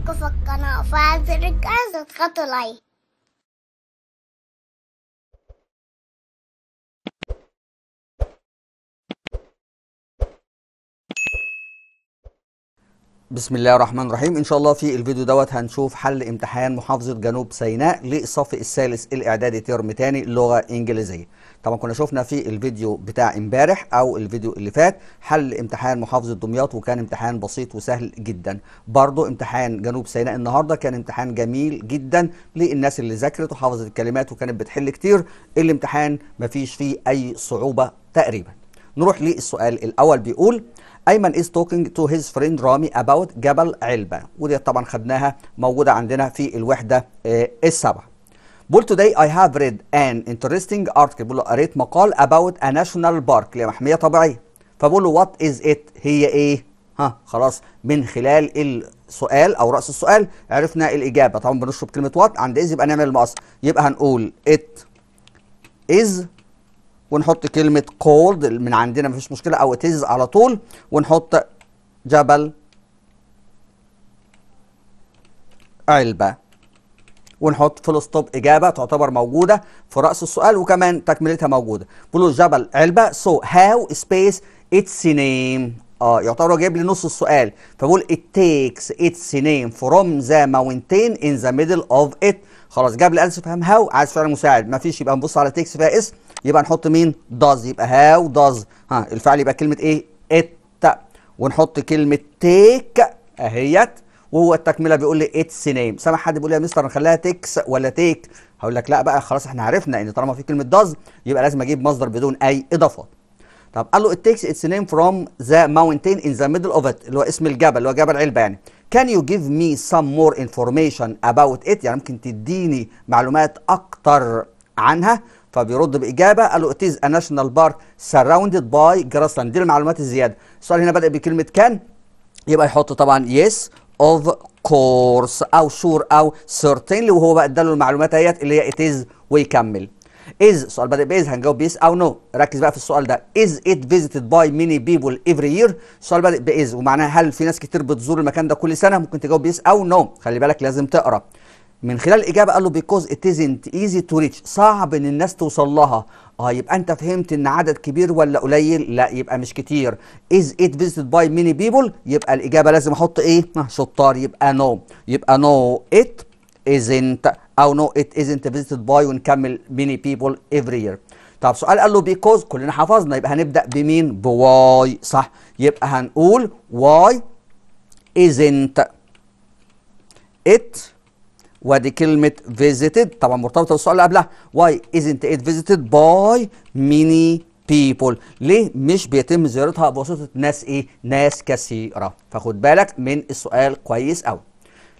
اشتركوا في القناة وفعل زر الجرس واضغطوا لايك بسم الله الرحمن الرحيم ان شاء الله في الفيديو دوت هنشوف حل امتحان محافظه جنوب سيناء للصف الثالث الاعدادي ترم تاني لغه انجليزيه طبعا كنا شفنا في الفيديو بتاع امبارح او الفيديو اللي فات حل امتحان محافظه دمياط وكان امتحان بسيط وسهل جدا برضو امتحان جنوب سيناء النهارده كان امتحان جميل جدا للناس اللي ذاكرت وحافظت الكلمات وكانت بتحل كتير الامتحان مفيش فيه اي صعوبه تقريبا نروح للسؤال الاول بيقول ايمن از توكينج تو هيز فريند رامي اباوت جبل علبه ودي طبعا خدناها موجوده عندنا في الوحده آه، السبعه بول today I have read an interesting article بقول له قريت مقال about a national park محمية طبيعية فبقول له what is it هي ايه ها خلاص من خلال السؤال او رأس السؤال عرفنا الإجابة طبعا بنشرب كلمة what عند إذ يبقى نعمل المقص يبقى هنقول it is ونحط كلمة cold من عندنا مفيش مشكلة أو it is على طول ونحط جبل علبة ونحط فول ستوب اجابه تعتبر موجوده في راس السؤال وكمان تكملتها موجوده بلو جبل علبه سو هاو سبيس اتس نيم اه يعتبر جايب لي نص السؤال فبقول it takes its name from the mountain in the middle of it خلاص جاب لي الف فهم هاو عايز فعل مساعد ما فيش يبقى نبص على تيكس فيها اسم يبقى نحط مين داز يبقى هاو داز ها الفعل يبقى كلمه ايه ات ونحط كلمه تيك اهيت وهو التكمله بيقول لي اتس نيم سامع حد بيقول لي يا مستر نخليها تكس ولا تيك هقول لك لا بقى خلاص احنا عرفنا ان طالما في كلمه داز يبقى لازم اجيب مصدر بدون اي اضافات طب قال له it takes its name from the mountain in the middle of it اللي هو اسم الجبل اللي هو جبل علبه يعني can you give me some more information about it يعني ممكن تديني معلومات اكتر عنها فبيرد باجابه قال له it is a national park surrounded by grassland دي المعلومات الزياده السؤال هنا بدا بكلمه كان يبقى يحط طبعا yes اوف كورس او شور او سيرتينلي وهو بقى اداله المعلومات اهيت اللي هي ات ويكمل از سؤال بادئ بايز هنجاوب بيس او نو no. ركز بقى في السؤال ده از ات فيزيتد باي ميني people افري يير سؤال بادئ بايز ومعناها هل في ناس كتير بتزور المكان ده كل سنه ممكن تجاوب بيس او نو no. خلي بالك لازم تقرا من خلال الاجابه قال له بيكوز ات ازنت ايزي تو ريتش صعب ان الناس توصل لها اه يبقى انت فهمت ان عدد كبير ولا قليل لا يبقى مش كتير از ات فيزيتد باي ميني بيبل يبقى الاجابه لازم احط ايه آه، شطار يبقى نو no. يبقى نو ات ازنت او نو ات ازنت فيزيتد باي ونكمل ميني بيبل افري يير طب سؤال قال له بيكوز كلنا حفظنا يبقى هنبدا بمين بواي صح يبقى هنقول واي ازنت ات وادي كلمه فيزيتد طبعا مرتبطه بالسؤال اللي قبلها واي ازنت ات فيزيتد باي ميني بيبول ليه مش بيتم زيارتها بواسطه ناس ايه ناس كثيره فخد بالك من السؤال كويس قوي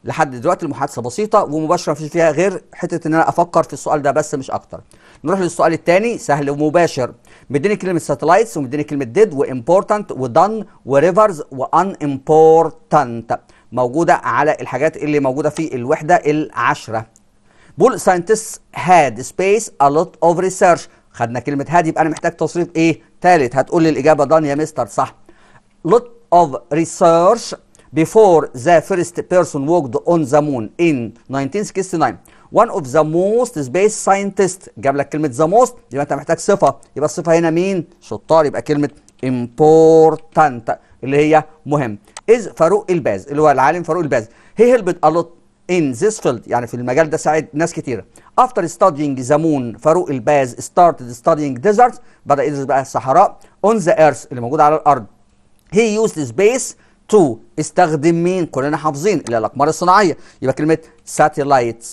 لحد دلوقتي المحادثه بسيطه ومباشره مفيش فيها غير حته ان انا افكر في السؤال ده بس مش اكتر نروح للسؤال الثاني سهل ومباشر مديني كلمه ساتلايتس ومديني كلمه ديد وامبورتنت ودن وريفرز وان امبورتنت موجوده على الحاجات اللي موجوده في الوحده العشره بول ساينتس هاد سبيس ا لوت اوف ريسيرش خدنا كلمه هاد يبقى انا محتاج تصريف ايه ثالث هتقول لي الاجابه دان يا مستر صح لوت اوف ريسيرش بيفور ذا فيرست بيرسون ووكد اون ذا مون ان 1969 one of the most space scientists جاب لك كلمه the most يبقى انت محتاج صفه يبقى الصفه هنا مين شطار يبقى كلمه important اللي هي مهم إذ فاروق الباز اللي هو العالم فاروق الباز هي هيلبت ألوت ان ذيس فيلد يعني في المجال ده ساعد ناس كتيرة افتر ستادينج ذا مون فاروق الباز ستارتد ستادينج ديزرت بدأ يدرس بقى الصحراء اون ذا ايرث اللي موجودة على الأرض هي يوزد سبيس تو استخدم مين كلنا حافظين اللي هي الأقمار الصناعية يبقى كلمة ساتلايت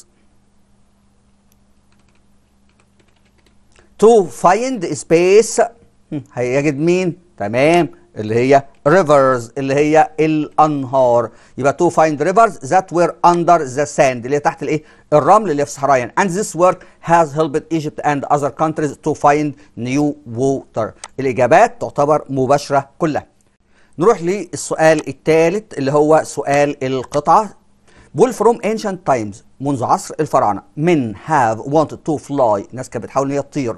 to find space هيجد مين تمام اللي هي rivers اللي هي الانهار يبقى to find rivers that were under the sand اللي هي تحت الايه الرمل اللي في الصحراء يعني and this work has helped Egypt and other countries to find new water الاجابات تعتبر مباشره كلها نروح للسؤال الثالث اللي هو سؤال القطعه بول فروم ancient times منذ عصر الفراعنه من have wanted to fly ناس كانت بتحاول ان هي تطير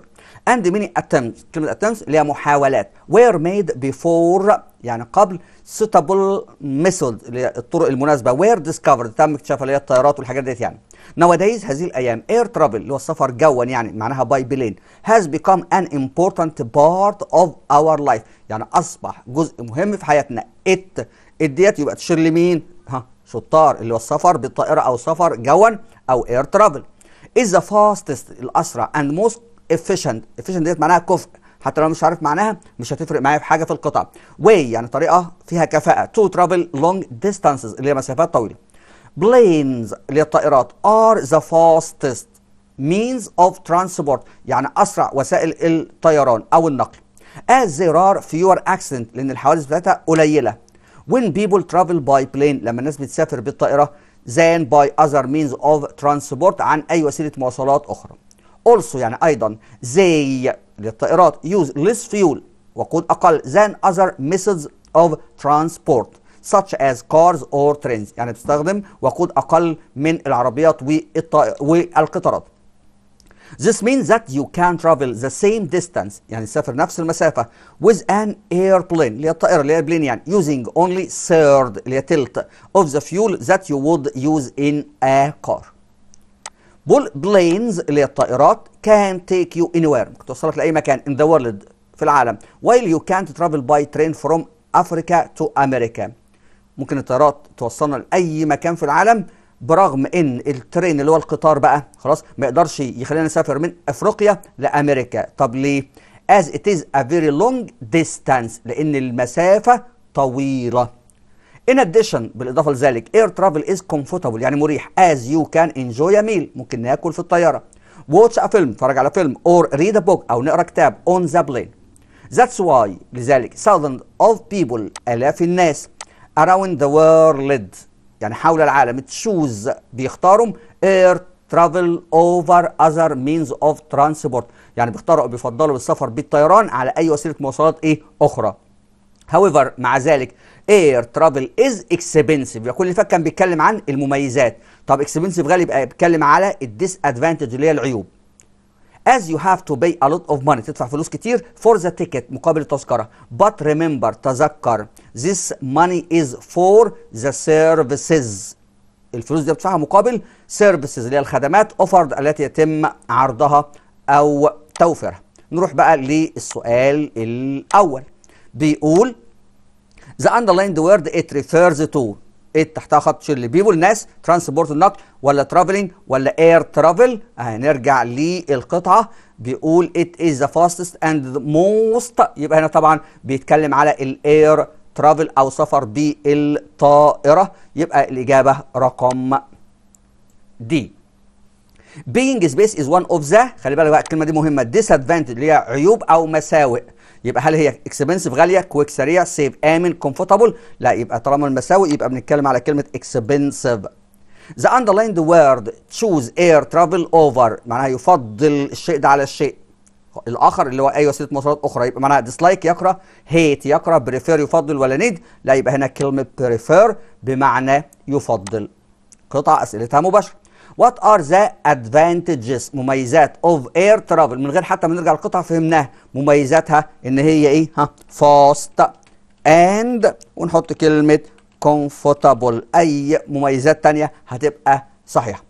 and many attempts كلمة attempts اللي هي محاولات were made before يعني قبل suitable method اللي هي الطرق المناسبة were discovered تم اكتشافها اللي هي الطيارات والحاجات ديت يعني nowadays هذه الأيام air travel اللي هو السفر جوا يعني معناها باي بلين has become an important part of our life يعني أصبح جزء مهم في حياتنا it it ديت يبقى تشير لمين؟ ها شطار اللي هو السفر بالطائرة أو سفر جوا أو air travel is the fastest الأسرع and most efficient efficient ديت معناها كفء حتى لو مش عارف معناها مش هتفرق معايا في حاجه في القطع واي يعني طريقه فيها كفاءه to travel long distances اللي هي مسافات طويله planes اللي هي الطائرات are the fastest means of transport يعني اسرع وسائل الطيران او النقل as there are fewer accidents لان الحوادث بتاعتها قليله when people travel by plane لما الناس بتسافر بالطائره than by other means of transport عن اي وسيله مواصلات اخرى also يعني أيضا they للطائرات use less fuel وقود أقل than other methods of transport such as cars or trains يعني بتستخدم وقود أقل من العربيات والقطارات This means that you can travel the same distance يعني تسافر نفس المسافة with an airplane اللي هي الطائرة اللي هي airplane يعني using only third اللي هي تلت of the fuel that you would use in a car بول بلينز اللي هي الطائرات كان تيك يو اني وير ممكن توصلك لاي مكان ان ذا وورلد في العالم وايل يو كانت ترافل باي ترين فروم افريكا تو امريكا ممكن الطيارات توصلنا لاي مكان في العالم برغم ان الترين اللي هو القطار بقى خلاص ما يقدرش يخلينا نسافر من افريقيا لامريكا طب ليه as it is a very long distance لان المسافه طويله In addition بالإضافة لذلك air travel is comfortable يعني مريح as you can enjoy a meal ممكن ناكل في الطيارة watch a film اتفرج على فيلم or read a book أو نقرا كتاب on the plane That's why لذلك thousands of people آلاف الناس around the world يعني حول العالم تشوز بيختاروا air travel over other means of transport يعني بيختاروا بيفضلوا السفر بالطيران على أي وسيلة مواصلات إيه أخرى هاويفر مع ذلك اير ترافل از اكسبنسيف كل اللي فات كان بيتكلم عن المميزات طب اكسبنسيف غالبا بيتكلم على الديس ادفانتج اللي هي العيوب as you have to pay a lot of money تدفع فلوس كتير for the ticket مقابل التذكرة but remember تذكر this money is for the services الفلوس دي بتدفعها مقابل services اللي هي الخدمات offered التي يتم عرضها أو توفيرها نروح بقى للسؤال الأول بيقول the underlined word it refers to it تحتها خط شير بيبول ناس ترانسبورت النقل ولا ترافلينج ولا اير ترافل هنرجع للقطعه بيقول it is the fastest and the most يبقى هنا طبعا بيتكلم على الاير ترافل او سفر بالطائره يبقى الاجابه رقم دي being space is one of the خلي بالك بقى الكلمه دي مهمه disadvantage اللي هي عيوب او مساوئ يبقى هل هي اكسبنسيف غاليه كويك سريع سيف امن كومفورتبل لا يبقى طالما المساوئ يبقى بنتكلم على كلمه اكسبنسيف The underlined word choose air travel over معناها يفضل الشيء ده على الشيء الاخر اللي هو اي وسيله مواصلات اخرى يبقى معناها ديسلايك يكره هيت يكره بريفير يفضل ولا نيد لا يبقى هنا كلمه بريفير بمعنى يفضل قطع اسئلتها مباشره وات ار ذا ادفانتجز مميزات اوف اير ترافل من غير حتى ما نرجع القطع فهمناها مميزاتها ان هي ايه ها فاست اند ونحط كلمه كومفورتابل اي مميزات تانية هتبقى صحيحه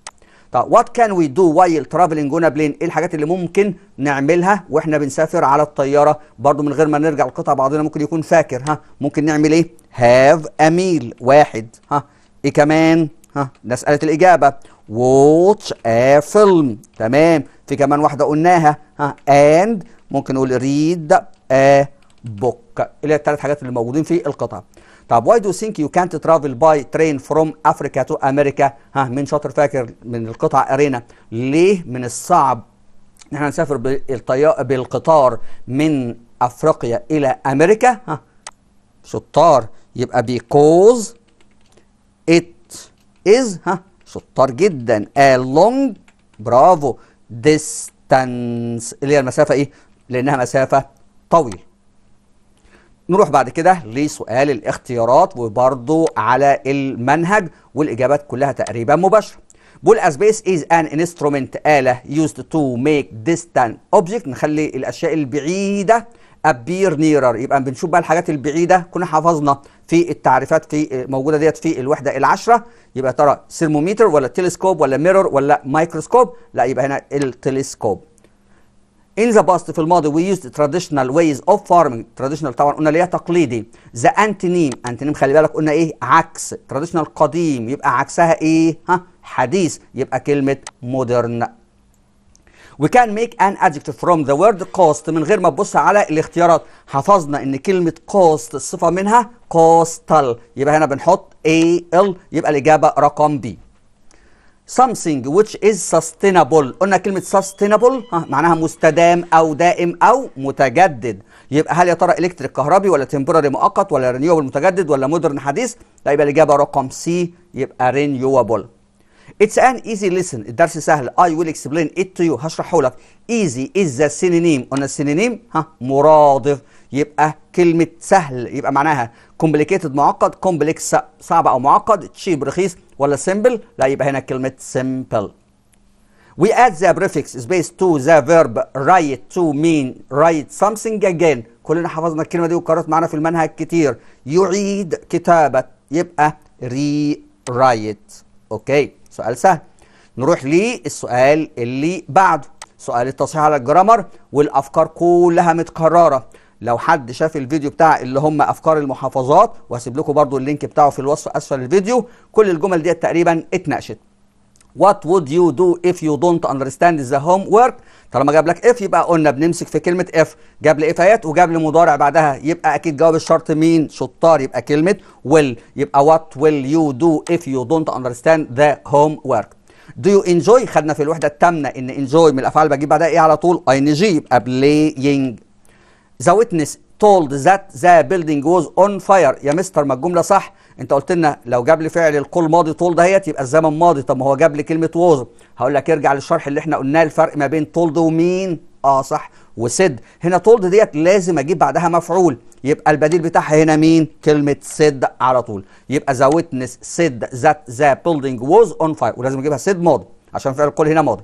طب وات كان وي دو وايل ترافلنج اون بلين ايه الحاجات اللي ممكن نعملها واحنا بنسافر على الطياره برضو من غير ما نرجع القطع بعضنا ممكن يكون فاكر ها ممكن نعمل ايه هاف اميل واحد ها ايه كمان ها ده قالت الإجابة واتش a film تمام في كمان واحدة قلناها ها and ممكن نقول read a book اللي هي الثلاث حاجات اللي موجودين في القطعة طب why do you think you can't travel by train from Africa to America ها من شاطر فاكر من القطعة أرينا ليه من الصعب ان احنا نسافر بالطيار بالقطار من افريقيا الى امريكا ها شطار يبقى because it از ها شطار جدا a long برافو distance اللي هي المسافه ايه لانها مسافه طويله نروح بعد كده لسؤال الاختيارات وبرضو على المنهج والاجابات كلها تقريبا مباشره بول اسبيس از ان انسترومنت اله used to make distant object نخلي الاشياء البعيده appear nearer يبقى بنشوف بقى الحاجات البعيده كنا حفظنا في التعريفات في موجوده ديت في الوحده العشره يبقى ترى ثرمومتر ولا تلسكوب ولا ميرور ولا مايكروسكوب لا يبقى هنا التلسكوب In the past في الماضي we used traditional ways of farming traditional طبعا قلنا ليها تقليدي the antonym antonym خلي بالك قلنا ايه عكس traditional قديم يبقى عكسها ايه ها حديث يبقى كلمة modern We can make an adjective from the word cost من غير ما تبص على الاختيارات حفظنا ان كلمة cost الصفة منها costal يبقى هنا بنحط AL يبقى الإجابة رقم دي something which is sustainable قلنا كلمة sustainable ها معناها مستدام أو دائم أو متجدد يبقى هل يا ترى إلكتريك كهربي ولا تمبراري مؤقت ولا رينيوبل متجدد ولا مودرن حديث لا يبقى الإجابة رقم سي يبقى رينيوبل It's an easy listen الدرس سهل I will explain it to you هشرحه لك easy is the synonym on the synonym ها مرادف يبقى كلمة سهل يبقى معناها complicated معقد complex صعب أو معقد cheap رخيص ولا simple لا يبقى هنا كلمة simple We add the prefix space to the verb write to mean write something again كلنا حفظنا الكلمة دي وقرأت معانا في المنهج كتير يعيد كتابة يبقى rewrite أوكي okay. سؤال سهل نروح للسؤال اللي بعده سؤال التصحيح على الجرامر والافكار كلها متكرره لو حد شاف الفيديو بتاع اللي هم افكار المحافظات وهسيب لكم برضو اللينك بتاعه في الوصف اسفل الفيديو كل الجمل ديت تقريبا اتناقشت وات وود يو دو اف يو دونت اندرستاند ذا هوم ورك طالما جاب لك اف يبقى قلنا بنمسك في كلمه اف جاب لي افات وجاب لي مضارع بعدها يبقى اكيد جواب الشرط مين شطار يبقى كلمه ويل يبقى وات ويل يو دو اف يو دونت اندرستاند ذا هوم ورك you enjoy؟ خدنا في الوحده الثامنه ان enjoy من الافعال بجيب بعدها ايه على طول ING ان جي يبقى بلاينج ذا ويتنس told that the building was on fire يا مستر ما الجمله صح انت قلت لنا لو جاب لي فعل القول ماضي told دهيت يبقى الزمن ماضي طب ما هو جاب لي كلمه was هقول لك ارجع للشرح اللي احنا قلناه الفرق ما بين told ومين اه صح وسد هنا told ديت لازم اجيب بعدها مفعول يبقى البديل بتاعها هنا مين كلمه سد على طول يبقى ذا ويتنس سد ذات ذا building was on fire ولازم اجيبها سد ماضي عشان فعل القول هنا ماضي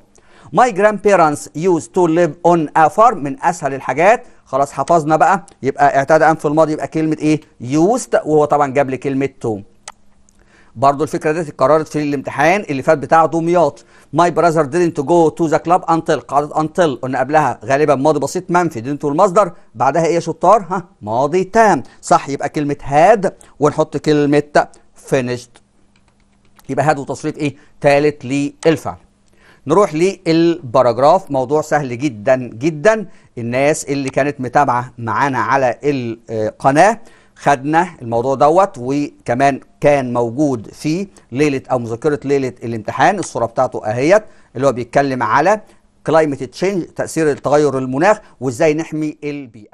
My grandparents used to live on a farm من أسهل الحاجات خلاص حفظنا بقى يبقى اعتاد ان في الماضي يبقى كلمه ايه يوست وهو طبعا جاب لي كلمه تو برضه الفكره دي اتكررت في الامتحان اللي فات بتاع دمياط ماي براذر didn't جو تو ذا كلاب انتل قاعده انتل قلنا قبلها غالبا ماضي بسيط منفي didn't المصدر بعدها ايه يا شطار ها ماضي تام صح يبقى كلمه هاد ونحط كلمه finished يبقى هاد وتصريف ايه ثالث للفعل نروح للباراجراف موضوع سهل جدا جدا الناس اللي كانت متابعه معانا على القناه خدنا الموضوع دوت وكمان كان موجود في ليله او مذكره ليله الامتحان الصوره بتاعته اهيت اللي هو بيتكلم على كلايمت تشينج تاثير التغير المناخ وازاي نحمي البيئه